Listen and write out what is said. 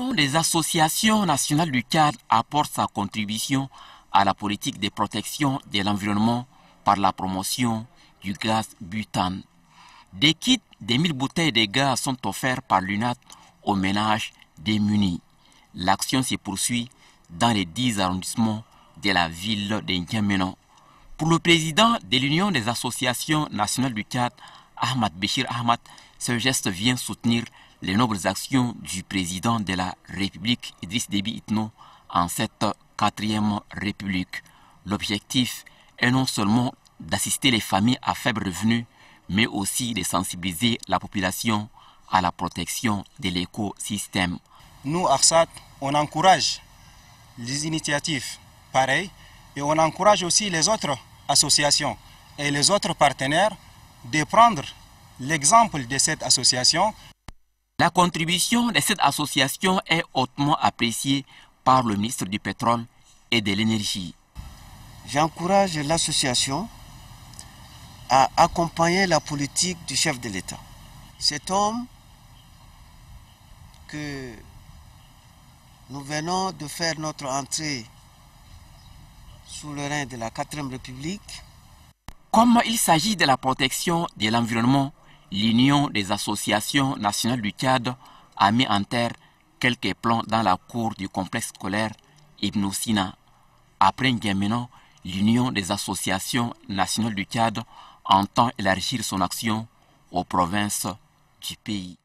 L'Union des associations nationales du cadre apporte sa contribution à la politique de protection de l'environnement par la promotion du gaz butane. Des kits de 1000 bouteilles de gaz sont offerts par l'UNAT aux ménages démunis. L'action se poursuit dans les 10 arrondissements de la ville de Pour le président de l'Union des associations nationales du cadre, Ahmad Béchir Ahmad, ce geste vient soutenir les nobles actions du président de la République Idriss Déby Itno en cette quatrième République. L'objectif est non seulement d'assister les familles à faible revenu, mais aussi de sensibiliser la population à la protection de l'écosystème. Nous, ARSAT, on encourage les initiatives pareilles et on encourage aussi les autres associations et les autres partenaires de prendre l'exemple de cette association la contribution de cette association est hautement appréciée par le ministre du Pétrole et de l'Énergie. J'encourage l'association à accompagner la politique du chef de l'État. Cet homme que nous venons de faire notre entrée sous le règne de la 4ème République. Comme il s'agit de la protection de l'environnement, l'Union des associations nationales du Tchad a mis en terre quelques plans dans la cour du complexe scolaire Ibn Sina. Après N'Djamena, l'Union des associations nationales du Tchad entend élargir son action aux provinces du pays.